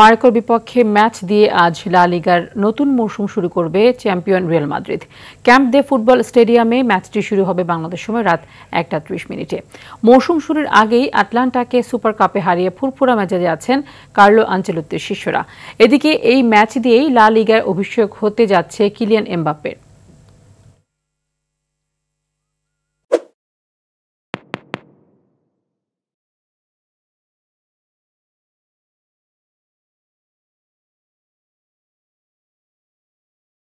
মার্কোর বিপক্ষে ম্যাচ দিয়ে আজ লা লিগার নতুন মৌসুম শুরু করবে champion Real Madrid camp de football স্টেডিয়ামে ম্যাচটি শুরু হবে বাংলাদেশ সময় রাত একটা ত্রিশ মিনিটে মৌসুম শুরুর আগেই আটলান্টাকে সুপার কাপে হারিয়ে ফুরফুরা মেজাজে আছেন কার্লো আঞ্চলত্বের শিষ্যরা এদিকে এই ম্যাচ দিয়েই লা লিগার অভিষেক হতে যাচ্ছে কিলিয়ান এমবাপ্পের